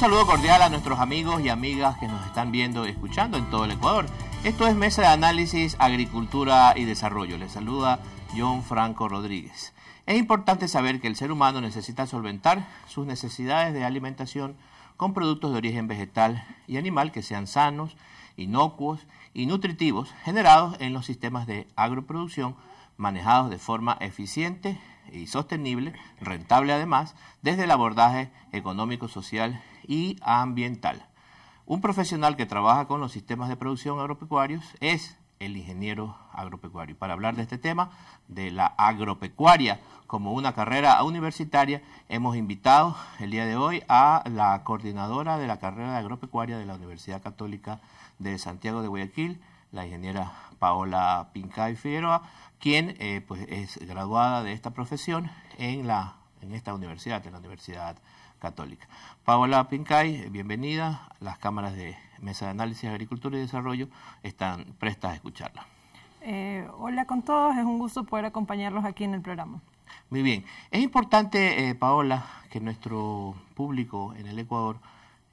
saludo cordial a nuestros amigos y amigas que nos están viendo y escuchando en todo el Ecuador. Esto es Mesa de Análisis, Agricultura y Desarrollo. Les saluda John Franco Rodríguez. Es importante saber que el ser humano necesita solventar sus necesidades de alimentación con productos de origen vegetal y animal que sean sanos, inocuos y nutritivos generados en los sistemas de agroproducción manejados de forma eficiente y sostenible, rentable además, desde el abordaje económico, social y ambiental. Un profesional que trabaja con los sistemas de producción agropecuarios es el ingeniero agropecuario. Para hablar de este tema, de la agropecuaria como una carrera universitaria, hemos invitado el día de hoy a la coordinadora de la carrera de agropecuaria de la Universidad Católica de Santiago de Guayaquil, la ingeniera Paola Pincay Figueroa, quien eh, pues es graduada de esta profesión en, la, en esta universidad, en la Universidad Católica. Paola Pincay, bienvenida. Las cámaras de Mesa de Análisis, Agricultura y Desarrollo están prestas a escucharla. Eh, hola con todos, es un gusto poder acompañarlos aquí en el programa. Muy bien, es importante, eh, Paola, que nuestro público en el Ecuador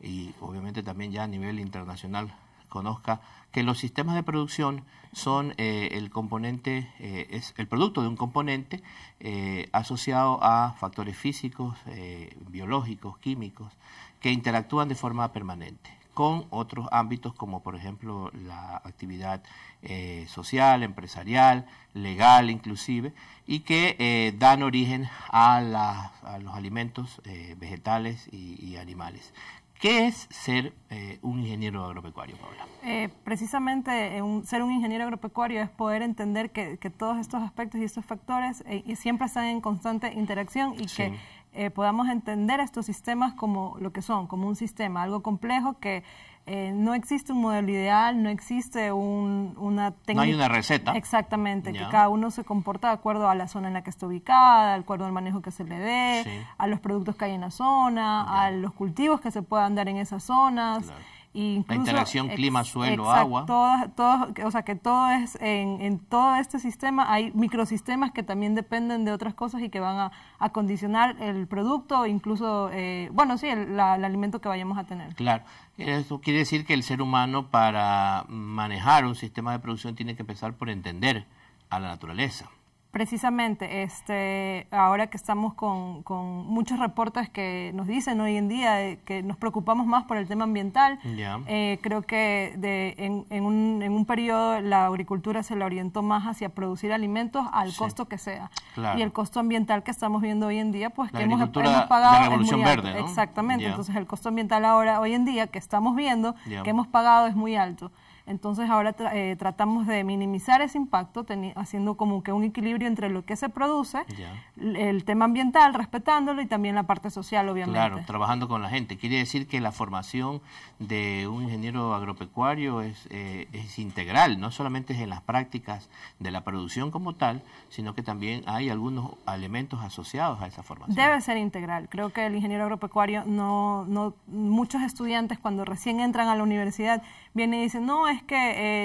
y obviamente también ya a nivel internacional conozca que los sistemas de producción son eh, el componente, eh, es el producto de un componente eh, asociado a factores físicos, biológicos, químicos, que interactúan de forma permanente con otros ámbitos como por ejemplo la actividad social, empresarial, legal inclusive, y que dan origen a, los alimentos vegetales y, animales. ¿Qué es ser eh, un ingeniero agropecuario, Paula? Eh, precisamente eh, ser un ingeniero agropecuario es poder entender que, todos estos aspectos y estos factores siempre están en constante interacción y que podamos entender estos sistemas como lo que son, como un sistema, algo complejo que eh, no existe un modelo ideal, no existe una técnica. No hay una receta. Exactamente, que cada uno se comporta de acuerdo a la zona en la que está ubicada, de acuerdo al manejo que se le dé, a los productos que hay en la zona, a los cultivos que se puedan dar en esas zonas la interacción clima-suelo-agua. o sea, que todo es, en, en, todo este sistema hay microsistemas que también dependen de otras cosas y que van a, a condicionar el producto, incluso, eh, bueno, sí, el, el, alimento que vayamos a tener. Claro, eso quiere decir que el ser humano para manejar un sistema de producción tiene que empezar por entender a la naturaleza. Precisamente, este, ahora que estamos con, con, muchos reportes que nos dicen hoy en día eh, que nos preocupamos más por el tema ambiental, eh, creo que en, un, en, un, periodo la agricultura se la orientó más hacia producir alimentos al costo que sea. Y el costo ambiental que estamos viendo hoy en día, pues que hemos, pagado... La revolución es muy verde, ¿no? Exactamente, entonces el costo ambiental ahora, hoy en día, que estamos viendo, que hemos pagado es muy alto. Entonces ahora eh, tratamos de minimizar ese impacto, haciendo como que un equilibrio entre lo que se produce, el tema ambiental, respetándolo, y también la parte social, obviamente. Claro, trabajando con la gente. Quiere decir que la formación de un ingeniero agropecuario es, eh, es integral, no solamente es en las prácticas de la producción como tal, sino que también hay algunos elementos asociados a esa formación. Debe ser integral. Creo que el ingeniero agropecuario, no, no muchos estudiantes cuando recién entran a la universidad, vienen y dicen, no, es que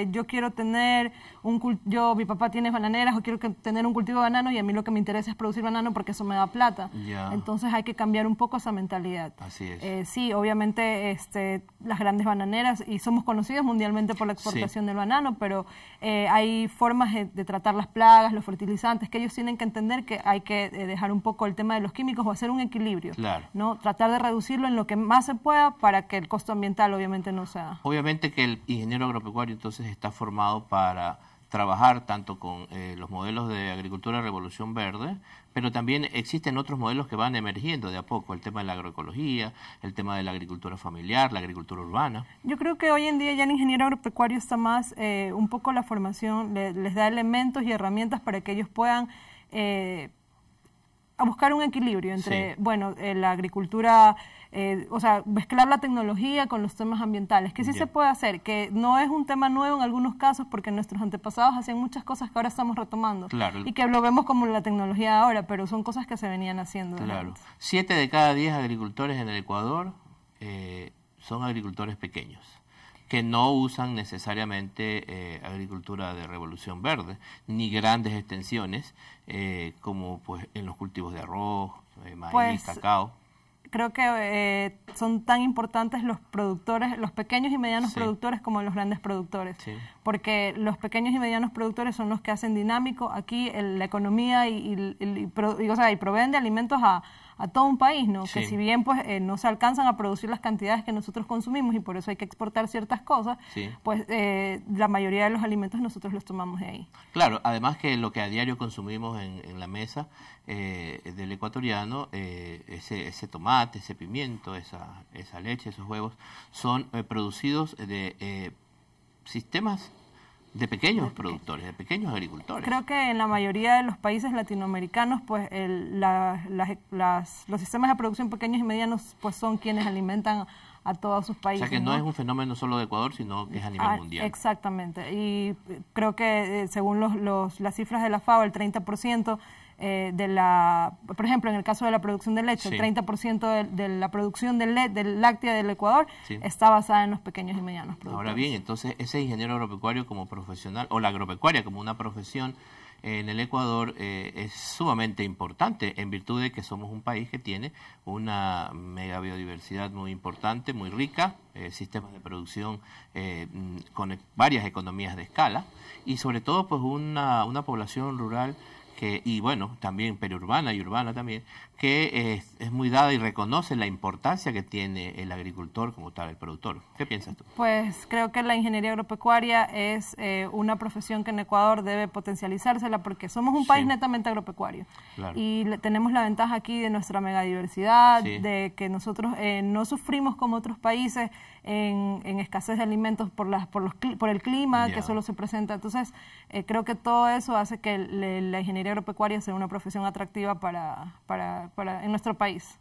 eh, yo quiero tener, un, yo, mi papá tiene bananeras o quiero tener un cultivo de banano y a mí lo que me interesa es producir banano porque eso me da plata. Entonces hay que cambiar un poco esa mentalidad. Así es. Eh, sí, obviamente este, las grandes bananeras y somos conocidos mundialmente por la exportación del banano, pero eh, hay formas de, tratar las plagas, los fertilizantes, que ellos tienen que entender que hay que eh, dejar un poco el tema de los químicos o hacer un equilibrio. Claro. ¿no? Tratar de reducirlo en lo que más se pueda para que el costo ambiental obviamente no sea. Obviamente que el ingeniero agropecuario entonces está formado para trabajar tanto con eh, los modelos de agricultura revolución verde, pero también existen otros modelos que van emergiendo de a poco, el tema de la agroecología, el tema de la agricultura familiar, la agricultura urbana. Yo creo que hoy en día ya el ingeniero agropecuario está más, eh, un poco la formación les da elementos y herramientas para que ellos puedan... Eh, a buscar un equilibrio entre, bueno, eh, la agricultura, eh, o sea, mezclar la tecnología con los temas ambientales, que sí se puede hacer, que no es un tema nuevo en algunos casos porque nuestros antepasados hacían muchas cosas que ahora estamos retomando claro. y que lo vemos como la tecnología ahora, pero son cosas que se venían haciendo. Claro. Siete de cada diez agricultores en el Ecuador eh, son agricultores pequeños que no usan necesariamente eh, agricultura de revolución verde, ni grandes extensiones, eh, como pues en los cultivos de arroz, eh, maíz, pues, cacao. Creo que son tan importantes los productores, los pequeños y medianos productores como los grandes productores, porque los pequeños y medianos productores son los que hacen dinámico aquí la economía y, y, proveen de alimentos a a todo un país, ¿no? Que si bien pues eh, no se alcanzan a producir las cantidades que nosotros consumimos y por eso hay que exportar ciertas cosas, pues eh, la mayoría de los alimentos nosotros los tomamos de ahí. Claro, además que lo que a diario consumimos en, la mesa eh, del ecuatoriano, ese, tomate, ese pimiento, esa, esa leche, esos huevos, son producidos de sistemas de pequeños productores, de pequeños agricultores. Creo que en la mayoría de los países latinoamericanos, pues los sistemas de producción pequeños y medianos, pues son quienes alimentan a todos sus países. O sea que no, es un fenómeno solo de Ecuador, sino que es a nivel ah, mundial. Exactamente. Y creo que eh, según las cifras de la FAO, el 30% eh, de la, por ejemplo, en el caso de la producción de leche, el 30% de, la producción de, láctea del Ecuador está basada en los pequeños y medianos productores. Ahora bien, entonces ese ingeniero agropecuario como profesional, o la agropecuaria como una profesión eh, en el Ecuador eh, es sumamente importante en virtud de que somos un país que tiene una mega biodiversidad muy importante, muy rica, sistemas de producción mm, con varias economías de escala y sobre todo pues una, una población rural eh, y bueno, también periurbana y urbana también, que es, muy dada y reconoce la importancia que tiene el agricultor como tal, el productor. ¿Qué piensas tú? Pues creo que la ingeniería agropecuaria es eh, una profesión que en Ecuador debe potencializársela porque somos un país netamente agropecuario y tenemos la ventaja aquí de nuestra megadiversidad, de que nosotros eh, no sufrimos como otros países en, escasez de alimentos por, las, por, los, por el clima que solo se presenta. Entonces eh, creo que todo eso hace que la ingeniería agropecuaria sea una profesión atractiva para... para en nuestro país.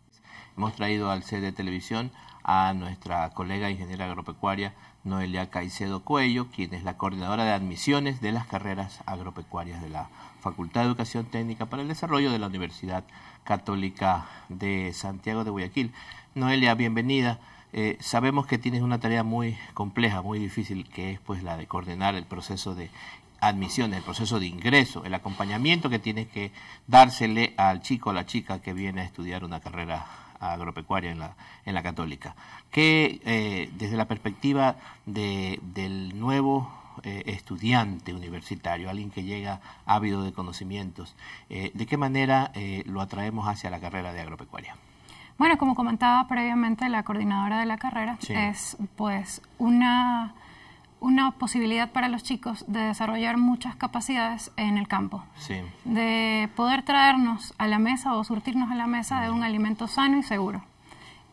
Hemos traído al sede de televisión a nuestra colega ingeniera agropecuaria Noelia Caicedo Cuello, quien es la coordinadora de admisiones de las carreras agropecuarias de la Facultad de Educación Técnica para el Desarrollo de la Universidad Católica de Santiago de Guayaquil. Noelia, bienvenida. Eh, sabemos que tienes una tarea muy compleja, muy difícil, que es pues la de coordinar el proceso de admisión, el proceso de ingreso, el acompañamiento que tiene que dársele al chico o la chica que viene a estudiar una carrera agropecuaria en la, en la católica. Que eh, desde la perspectiva del nuevo eh, estudiante universitario, alguien que llega ávido de conocimientos, eh, ¿de qué manera lo atraemos hacia la carrera de agropecuaria? Bueno, como comentaba previamente, la coordinadora de la carrera es pues una una posibilidad para los chicos de desarrollar muchas capacidades en el campo. Sí. De poder traernos a la mesa o surtirnos a la mesa de un alimento sano y seguro.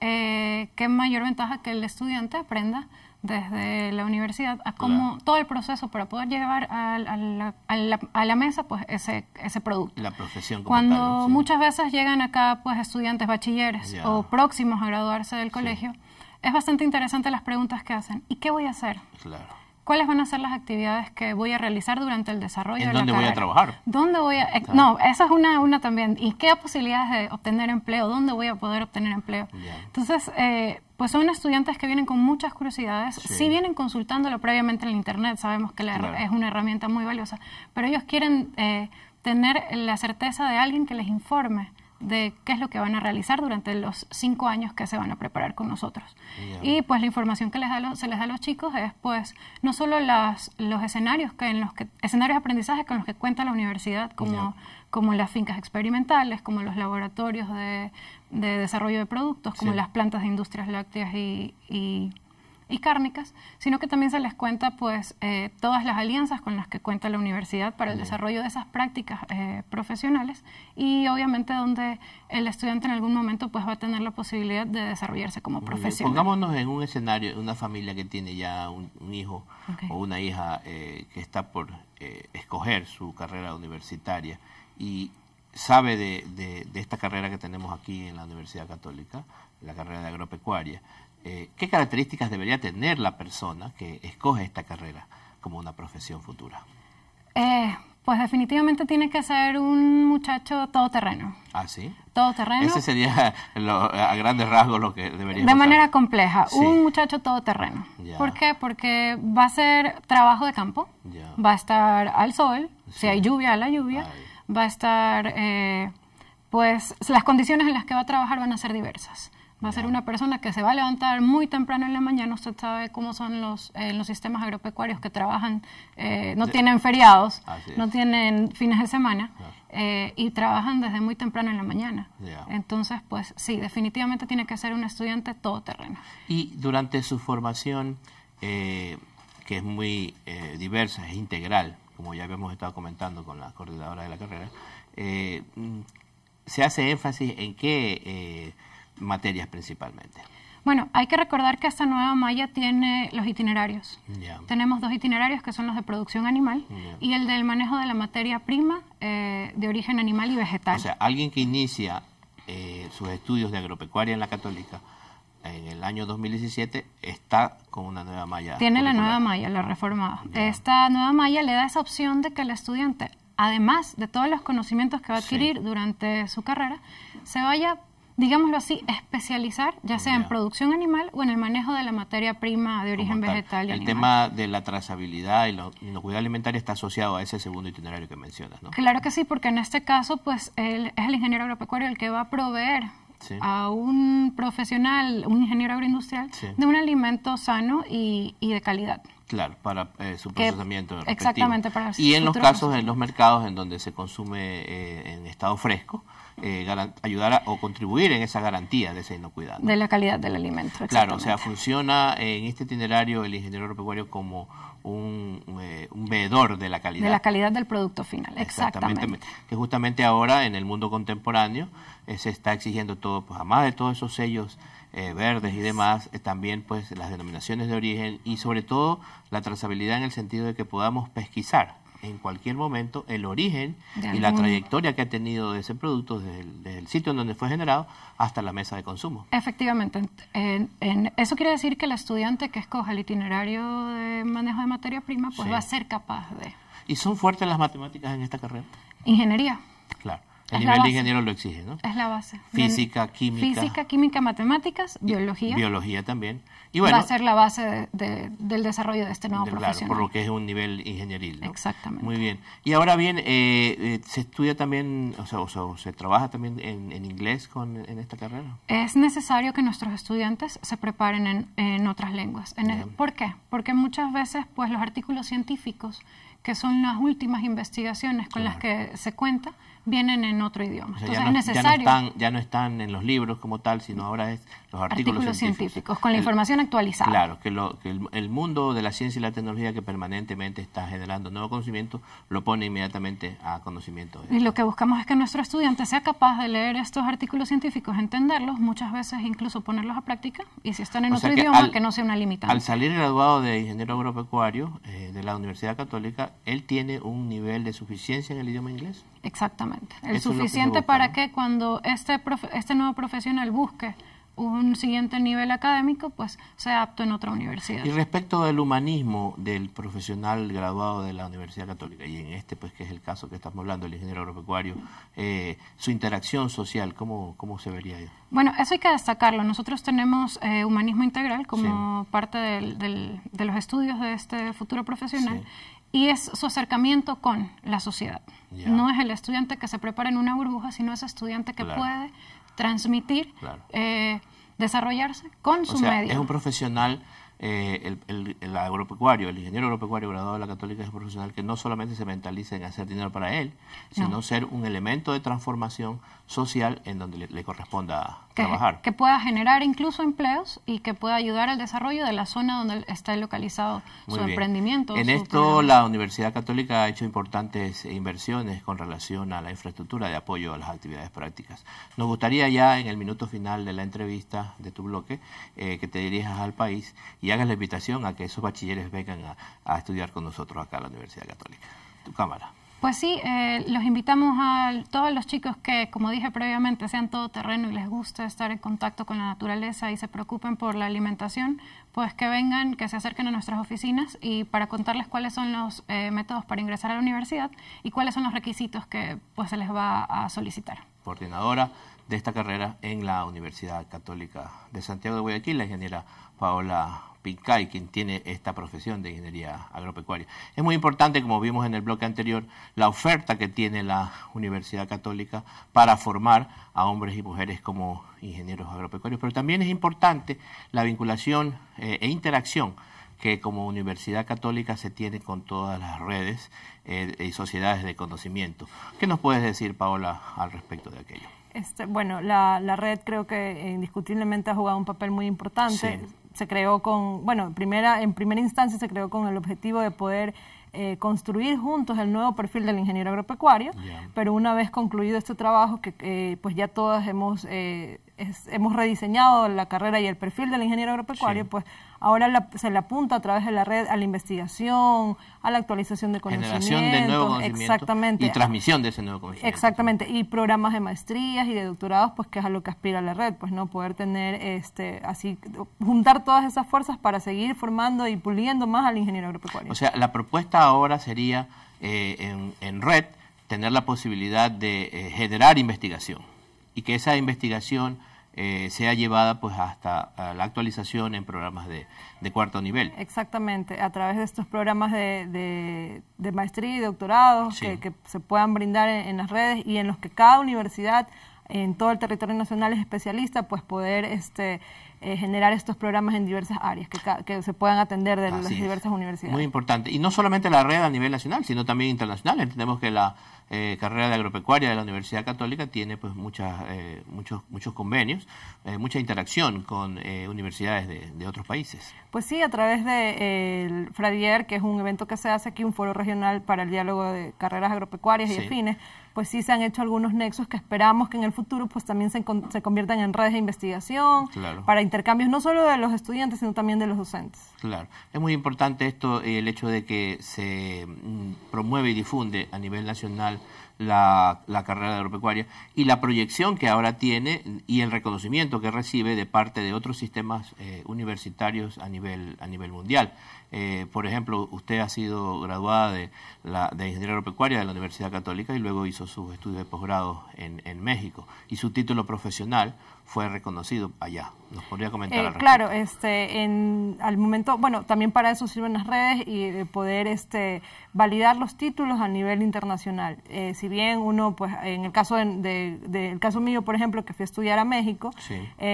Eh, qué mayor ventaja que el estudiante aprenda desde la universidad a cómo todo el proceso para poder llevar a, la, mesa pues ese, ese producto. La profesión. Como Cuando tal, muchas veces llegan acá pues estudiantes bachilleres o próximos a graduarse del colegio, es bastante interesante las preguntas que hacen. ¿Y qué voy a hacer? Claro cuáles van a ser las actividades que voy a realizar durante el desarrollo de dónde voy a trabajar? ¿Dónde voy a, eh, no, esa es una, una también. ¿Y qué posibilidades de obtener empleo? ¿Dónde voy a poder obtener empleo? Entonces, eh, pues son estudiantes que vienen con muchas curiosidades, sí. vienen consultándolo previamente en el Internet, sabemos que es una herramienta muy valiosa, pero ellos quieren eh, tener la certeza de alguien que les informe de qué es lo que van a realizar durante los cinco años que se van a preparar con nosotros. Y pues la información que se les da a los chicos es pues no solo los escenarios que en los escenarios de aprendizaje con los que cuenta la universidad como como las fincas experimentales, como los laboratorios de, desarrollo de productos, como las plantas de industrias lácteas y y cárnicas, sino que también se les cuenta pues eh, todas las alianzas con las que cuenta la universidad para el desarrollo de esas prácticas eh, profesionales y obviamente donde el estudiante en algún momento pues va a tener la posibilidad de desarrollarse como profesional. Pongámonos en un escenario, una familia que tiene ya un, hijo o una hija eh, que está por escoger su carrera universitaria y sabe de, de esta carrera que tenemos aquí en la Universidad Católica, la carrera de agropecuaria, eh, ¿qué características debería tener la persona que escoge esta carrera como una profesión futura? Eh, pues definitivamente tiene que ser un muchacho todoterreno. ¿Ah, sí? Todoterreno. Ese sería a grandes rasgos lo que debería De manera compleja, un muchacho todoterreno. ¿Por qué? Porque va a ser trabajo de campo, va a estar al sol, si hay lluvia, a la lluvia, va a estar... Eh, pues las condiciones en las que va a trabajar van a ser diversas. Va a ser una persona que se va a levantar muy temprano en la mañana. Usted sabe cómo son los, eh, los sistemas agropecuarios que trabajan, eh, no tienen feriados, no tienen fines de semana eh, y trabajan desde muy temprano en la mañana. Entonces, pues sí, definitivamente tiene que ser un estudiante todoterreno. Y durante su formación, que es muy diversa, es integral, como ya habíamos estado comentando con la coordinadora de la carrera, mm, se hace énfasis en que materias principalmente. Bueno, hay que recordar que esta nueva malla tiene los itinerarios. Tenemos dos itinerarios que son los de producción animal y el del manejo de la materia prima eh, de origen animal y vegetal. O sea, alguien que inicia eh, sus estudios de agropecuaria en la católica en el año 2017 está con una nueva malla. Tiene la nueva malla, la reformada. Esta nueva malla le da esa opción de que el estudiante, además de todos los conocimientos que va a adquirir durante su carrera, se vaya digámoslo así, especializar, ya sea en producción animal o en el manejo de la materia prima de origen vegetal. Y el tema de la trazabilidad y la cuidados alimentaria está asociado a ese segundo itinerario que mencionas, ¿no? Claro que sí, porque en este caso, pues, es el ingeniero agropecuario el que va a proveer a un profesional, un ingeniero agroindustrial, de un alimento sano y, de calidad. Claro, para eh, su procesamiento. exactamente, para Y en los casos, en los mercados en donde se consume eh, en estado fresco, eh, ayudar o contribuir en esa garantía de esa inocuidad. De la calidad del alimento. Claro, o sea, funciona en este itinerario el ingeniero agropecuario como eh, un, veedor de la calidad. De la calidad del producto final, exactamente. Que justamente ahora en el mundo contemporáneo eh, se está exigiendo todo, pues además de todos esos sellos verdes y demás, también pues las denominaciones de origen y sobre todo la trazabilidad en el sentido de que podamos pesquisar en cualquier momento el origen y la trayectoria que ha tenido de ese producto desde el, sitio en donde fue generado hasta la mesa de consumo. Efectivamente. En, eso quiere decir que el estudiante que escoja el itinerario de manejo de materia prima pues va a ser capaz de... ¿Y son fuertes las matemáticas en esta carrera? Ingeniería. Claro. El nivel de ingeniero lo exige, ¿no? Es la base. Física, química. Física, química, matemáticas, biología. Biología también. Y bueno, va a ser la base del desarrollo de este nuevo proceso. Claro, por lo que es un nivel ingenieril. Exactamente. Muy bien. Y ahora bien, eh, eh, ¿se estudia también, o sea, o sea, se trabaja también en, inglés con, en esta carrera? Es necesario que nuestros estudiantes se preparen en, otras lenguas. ¿Por qué? Porque muchas veces pues, los artículos científicos, que son las últimas investigaciones con las que se cuenta, vienen en otro idioma. no, es necesario. están, ya no están en los libros como tal, sino ahora es los artículos, científicos, con la información actualizada. Claro, que, el, mundo de la ciencia y la tecnología que permanentemente está generando nuevo conocimiento lo pone inmediatamente a conocimiento. Y lo que buscamos es que nuestro estudiante sea capaz de leer estos artículos científicos, entenderlos, muchas veces incluso ponerlos a práctica y si están en otro idioma que no sea una limitante. Al salir graduado de ingeniero agropecuario eh, de la Universidad Católica, él tiene un nivel de suficiencia en el idioma inglés. Exactamente, el suficiente para que cuando este, este nuevo profesional busque un siguiente nivel académico, pues se adapta en otra universidad. Y respecto del humanismo del profesional graduado de la Universidad Católica, y en este, pues que es el caso que estamos hablando, el ingeniero agropecuario, eh, su interacción social, ¿cómo, se vería ahí? Bueno, eso hay que destacarlo. Nosotros tenemos eh, humanismo integral como parte de los estudios de este futuro profesional. y es su acercamiento con la sociedad. No es el estudiante que se prepara en una burbuja, sino es estudiante que puede transmitir, eh, desarrollarse con o su Es un profesional, eh, el, el, agropecuario, el ingeniero agropecuario graduado de la Católica es un profesional que no solamente se mentaliza en hacer dinero para él, sino ser un elemento de transformación social en donde le, le corresponda que pueda generar incluso empleos y que pueda ayudar al desarrollo de la zona donde está localizado su emprendimiento. En esto la Universidad Católica ha hecho importantes eh, inversiones con relación a la infraestructura de apoyo a las actividades prácticas. Nos gustaría ya en el minuto final de la entrevista de tu bloque eh, que te dirijas al país y hagas la invitación a que esos bachilleres vengan a, estudiar con nosotros acá a la Universidad Católica. Tu cámara. Pues sí, eh, los invitamos a todos los chicos que, como dije previamente, sean terreno y les gusta estar en contacto con la naturaleza y se preocupen por la alimentación, pues que vengan, que se acerquen a nuestras oficinas y para contarles cuáles son los eh, métodos para ingresar a la universidad y cuáles son los requisitos que pues, se les va a solicitar. Coordinadora de esta carrera en la Universidad Católica de Santiago de Guayaquil, la ingeniera Paola Pincay, quien tiene esta profesión de ingeniería agropecuaria. Es muy importante, como vimos en el bloque anterior, la oferta que tiene la Universidad Católica para formar a hombres y mujeres como ingenieros agropecuarios, pero también es importante la vinculación eh, e interacción que como Universidad Católica se tiene con todas las redes eh, y sociedades de conocimiento. ¿Qué nos puedes decir, Paola, al respecto de aquello? Este, bueno, la, red creo que indiscutiblemente ha jugado un papel muy importante se creó con, bueno, primera, en primera instancia se creó con el objetivo de poder eh, construir juntos el nuevo perfil del ingeniero agropecuario, pero una vez concluido este trabajo, que eh, pues ya todas hemos eh, hemos rediseñado la carrera y el perfil del ingeniero agropecuario, pues ahora se le apunta a través de la red a la investigación, a la actualización de conocimientos. Generación de exactamente, y transmisión de ese nuevo conocimiento. Exactamente, y programas de maestrías y de doctorados, pues que es a lo que aspira la red, pues no poder tener, este así, juntar todas esas fuerzas para seguir formando y puliendo más al ingeniero agropecuario. O sea, la propuesta ahora sería eh, en, red tener la posibilidad de eh, generar investigación y que esa investigación eh, sea llevada pues hasta la actualización en programas de, cuarto nivel. Exactamente, a través de estos programas de, maestría y doctorado que, se puedan brindar en, en, las redes y en los que cada universidad en todo el territorio nacional es especialista, pues poder este, eh, generar estos programas en diversas áreas que, se puedan atender de las diversas universidades. Muy importante. Y no solamente la red a nivel nacional, sino también internacional. Entendemos que la eh, carrera de agropecuaria de la Universidad Católica tiene pues muchas, eh, muchos, muchos convenios, mucha interacción con universidades de, otros países. Pues sí, a través de el Fradier, que es un evento que se hace aquí, un foro regional para el diálogo de carreras agropecuarias y afines pues sí se han hecho algunos nexos que esperamos que en el futuro pues también se, conviertan en redes de investigación para intercambios no solo de los estudiantes, sino también de los docentes. Claro, es muy importante esto, eh, el hecho de que se mm, promueve y difunde a nivel nacional la, la, carrera de agropecuaria y la proyección que ahora tiene y el reconocimiento que recibe de parte de otros sistemas eh, universitarios a nivel, a nivel mundial. Eh, por ejemplo, usted ha sido graduada de, la, de Ingeniería Agropecuaria de la Universidad Católica y luego hizo sus estudios de posgrado en, en México y su título profesional fue reconocido allá. ¿Nos podría comentar? Eh, claro, este, en, al momento, bueno, también para eso sirven las redes y eh, poder este, validar los títulos a nivel internacional. Eh, si bien uno, pues en el caso de, caso mío, por ejemplo, que fui a estudiar a México,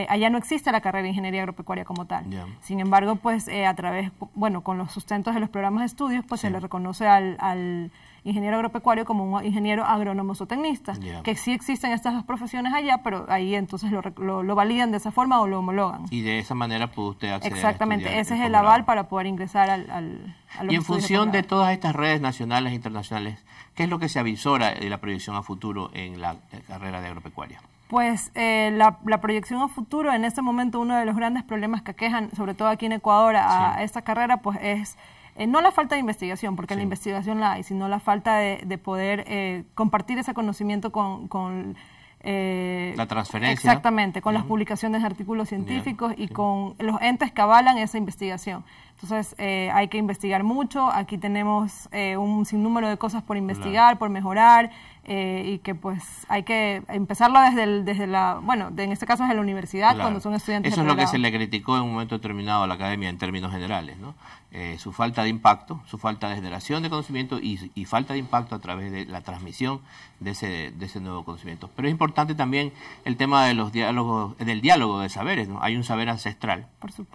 allá no existe la carrera de ingeniería agropecuaria como tal. Sin embargo, pues a través, bueno, con los sustentos de los programas de estudios, pues se le reconoce al, ingeniero agropecuario como un ingeniero agrónomo zootecnista, que sí existen estas dos profesiones allá, pero ahí entonces lo, lo, validan de esa forma o lo homologan. Y de esa manera puede usted acceder Exactamente, ese es el aval para poder ingresar al... al y en función de, todas estas redes nacionales e internacionales, ¿qué es lo que se avisora de la proyección a futuro en la carrera de agropecuaria? pues eh, la, proyección a futuro, en este momento uno de los grandes problemas que aquejan, sobre todo aquí en Ecuador, a esta carrera, pues es eh, no la falta de investigación, porque la investigación la hay, sino la falta de, poder eh, compartir ese conocimiento con... la transferencia. Exactamente, con las publicaciones de artículos científicos y con los entes que avalan esa investigación. Entonces hay que investigar mucho, aquí tenemos un sinnúmero de cosas por investigar, por mejorar, eh, y que pues hay que empezarlo desde, desde la, bueno, en este caso de la universidad cuando son estudiantes. Eso es lo que se le criticó en un momento determinado a la academia en términos generales, ¿no? Eh, su falta de impacto, su falta de generación de conocimiento y, falta de impacto a través de la transmisión de ese, de ese nuevo conocimiento. Pero es importante también el tema de los diálogos, del diálogo de saberes, ¿no? Hay un saber ancestral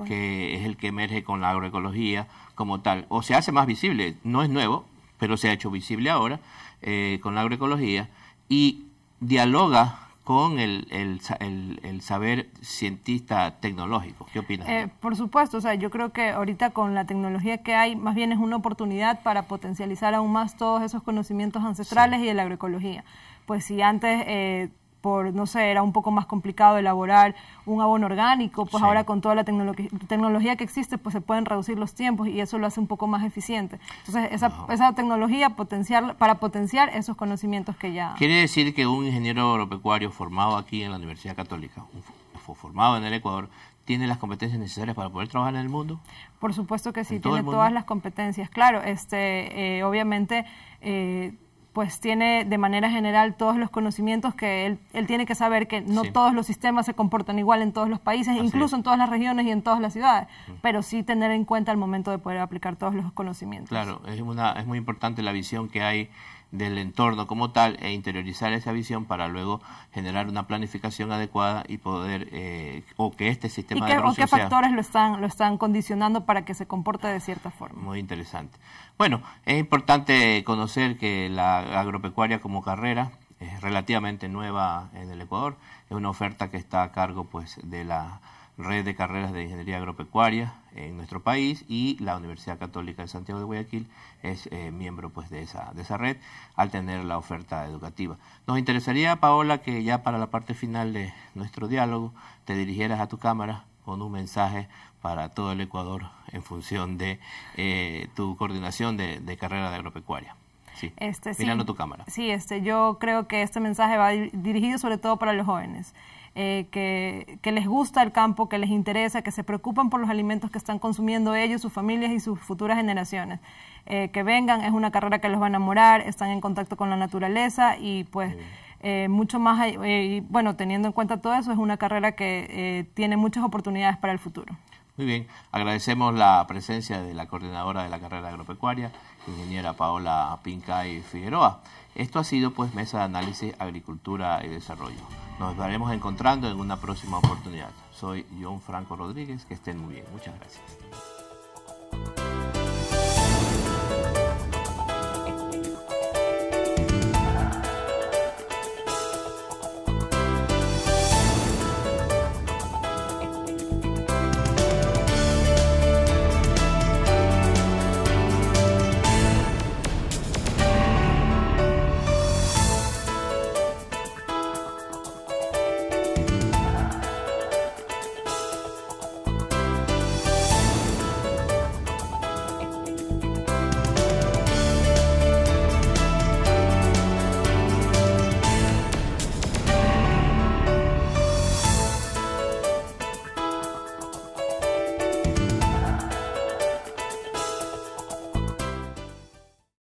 que es el que emerge con la agroecología como tal, o se hace más visible, no es nuevo, pero se ha hecho visible ahora eh, con la agroecología, y dialoga con el, el, el, saber cientista tecnológico. ¿Qué opinas? Eh, por supuesto, o sea, yo creo que ahorita con la tecnología que hay, más bien es una oportunidad para potencializar aún más todos esos conocimientos ancestrales y de la agroecología. Pues si antes eh, por, no sé, era un poco más complicado elaborar un abono orgánico, pues ahora con toda la tecnología que existe, pues se pueden reducir los tiempos y eso lo hace un poco más eficiente. Entonces, esa, esa tecnología potenciar, para potenciar esos conocimientos que ya... Quiere decir que un ingeniero agropecuario formado aquí en la Universidad Católica, formado en el Ecuador, tiene las competencias necesarias para poder trabajar en el mundo? Por supuesto que sí, tiene todas las competencias. Claro, este, eh, obviamente... Eh, pues tiene de manera general todos los conocimientos que él, tiene que saber que no todos los sistemas se comportan igual en todos los países, incluso en todas las regiones y en todas las ciudades, pero sí tener en cuenta el momento de poder aplicar todos los conocimientos. Claro, es muy importante la visión que hay del entorno como tal e interiorizar esa visión para luego generar una planificación adecuada y poder eh, o que este sistema ¿Y qué, de o qué factores lo están lo están condicionando para que se comporte de cierta forma muy interesante bueno es importante conocer que la agropecuaria como carrera es relativamente nueva en el Ecuador es una oferta que está a cargo pues de la Red de Carreras de Ingeniería Agropecuaria en nuestro país y la Universidad Católica de Santiago de Guayaquil es eh, miembro pues, de, esa, de esa red al tener la oferta educativa. Nos interesaría, Paola, que ya para la parte final de nuestro diálogo te dirigieras a tu cámara con un mensaje para todo el Ecuador en función de eh, tu coordinación de, carrera de agropecuaria. Este, sí, mirando tu cámara. Sí, este, yo creo que este mensaje va dirigido sobre todo para los jóvenes. Eh, que, les gusta el campo, que les interesa, que se preocupan por los alimentos que están consumiendo ellos, sus familias y sus futuras generaciones. Eh, que vengan, es una carrera que los va a enamorar, están en contacto con la naturaleza y pues... Eh, mucho más, y bueno, teniendo en cuenta todo eso, es una carrera que tiene muchas oportunidades para el futuro. Muy bien, agradecemos la presencia de la coordinadora de la carrera agropecuaria, ingeniera Paola Pinca y Figueroa. Esto ha sido pues Mesa de Análisis, Agricultura y Desarrollo. Nos estaremos encontrando en una próxima oportunidad. Soy John Franco Rodríguez, que estén muy bien. Muchas gracias.